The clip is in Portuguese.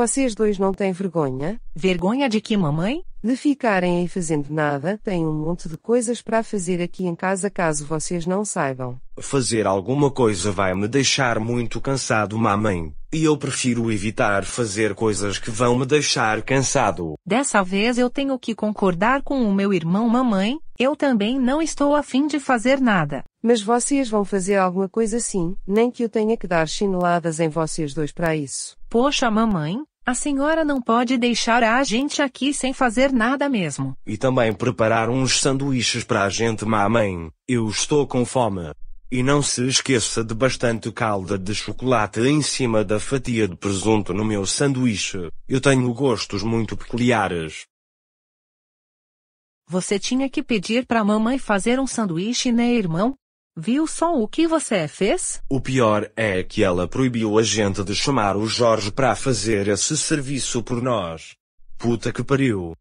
Vocês dois não têm vergonha? Vergonha de que, mamãe? De ficarem aí fazendo nada, tem um monte de coisas para fazer aqui em casa caso vocês não saibam. Fazer alguma coisa vai me deixar muito cansado, mamãe. E eu prefiro evitar fazer coisas que vão me deixar cansado. Dessa vez eu tenho que concordar com o meu irmão, mamãe. Eu também não estou afim de fazer nada. Mas vocês vão fazer alguma coisa assim, nem que eu tenha que dar chineladas em vocês dois para isso. Poxa, mamãe, a senhora não pode deixar a gente aqui sem fazer nada mesmo. E também preparar uns sanduíches para a gente, mamãe. Eu estou com fome. E não se esqueça de bastante calda de chocolate em cima da fatia de presunto no meu sanduíche. Eu tenho gostos muito peculiares. Você tinha que pedir para a mamãe fazer um sanduíche, né, irmão? Viu só o que você fez? O pior é que ela proibiu a gente de chamar o Jorge para fazer esse serviço por nós. Puta que pariu.